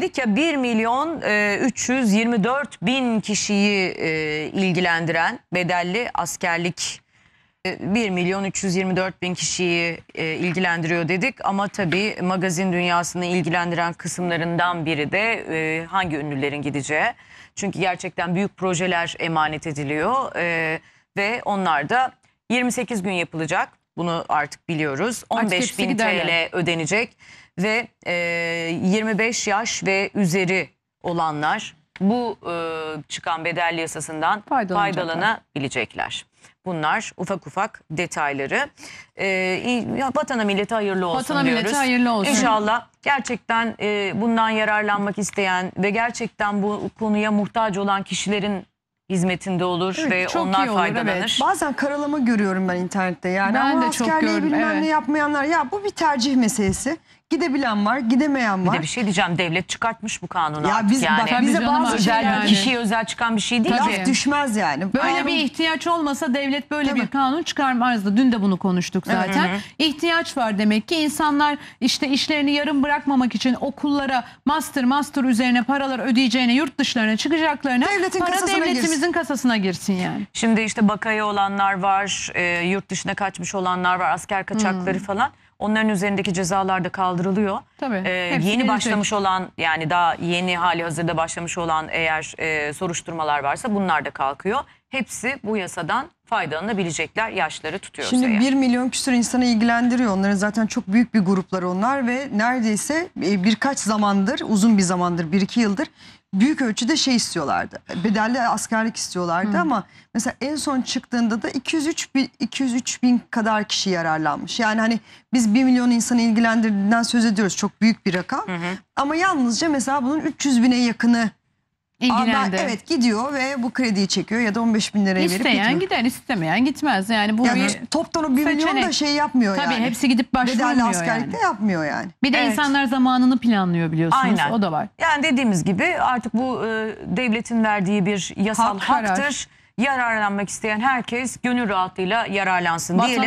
Dedik ya 1 milyon e, 324 bin kişiyi e, ilgilendiren bedelli askerlik e, 1 milyon 324 bin kişiyi e, ilgilendiriyor dedik ama tabii magazin dünyasını ilgilendiren kısımlarından biri de e, hangi ünlülerin gideceği. Çünkü gerçekten büyük projeler emanet ediliyor e, ve onlar da 28 gün yapılacak. Bunu artık biliyoruz. 15 bin TL ödenecek ve e, 25 yaş ve üzeri olanlar bu e, çıkan bedel yasasından faydalanabilecekler. Bunlar ufak ufak detayları. E, vatana millete hayırlı olsun vatana diyoruz. Millete hayırlı olsun. İnşallah gerçekten e, bundan yararlanmak isteyen ve gerçekten bu konuya muhtaç olan kişilerin hizmetinde olur Evet, ve çok onlar iyi olur, faydalanır. evet. Bazen karalama görüyorum ben internette yani. Ben Ama de çok askerliği gördüm, bilmem ne evet. yapmayanlar ya bu bir tercih meselesi. Gidebilen var, gidemeyen var. Bir de bir şey diyeceğim devlet çıkartmış bu kanunu ya biz, yani. Bak, bize bazı özel şeyler, yani. kişiye özel çıkan bir şey değil. Laf düşmez yani. Böyle kanun... bir ihtiyaç olmasa devlet böyle Tabii. bir kanun çıkarmazdı. Dün de bunu konuştuk zaten. Hı hı. İhtiyaç var demek ki insanlar işte işlerini yarım bırakmamak için okullara master master üzerine paralar ödeyeceğine yurt dışlarına çıkacaklarına devletin para kasasına devletimizin girsin. kasasına girsin yani. Şimdi işte bakaya olanlar var, e, yurt dışına kaçmış olanlar var, asker kaçakları hmm. falan. Onların üzerindeki cezalar da kaldırılıyor. Tabii. Ee, yeni başlamış olan yani daha yeni hali hazırda başlamış olan eğer e, soruşturmalar varsa bunlar da kalkıyor. Hepsi bu yasadan faydalanabilecekler yaşları tutuyorsa. Şimdi yani. 1 milyon küsur insanı ilgilendiriyor. Onların zaten çok büyük bir grupları onlar ve neredeyse e, birkaç zamandır, uzun bir zamandır, 1-2 yıldır büyük ölçüde şey istiyorlardı. Bedelli askerlik istiyorlardı Hı. ama mesela en son çıktığında da 203 bin, 203 bin kadar kişi yararlanmış. Yani hani biz 1 milyon insanı ilgilendirdiğinden söz ediyoruz. Çok büyük bir rakam. hı. Ama yalnızca mesela bunun 300 bine yakını İlgilendi. Aa, evet gidiyor ve bu krediyi çekiyor ya da 15 bin liraya verip gidiyor. İsteyen gider istemeyen gitmez. Yani bu yani bir toptan 1 milyon da şey yapmıyor Tabii, yani. Tabii hepsi gidip başvurmuyor Bedelli askerlikte yani. yapmıyor yani. Bir de evet. insanlar zamanını planlıyor biliyorsunuz Aynen. o da var. Yani dediğimiz gibi artık bu e, devletin verdiği bir yasal Hak, haktır. Karar. Yararlanmak isteyen herkes gönül rahatlığıyla yararlansın Vatan diyelim.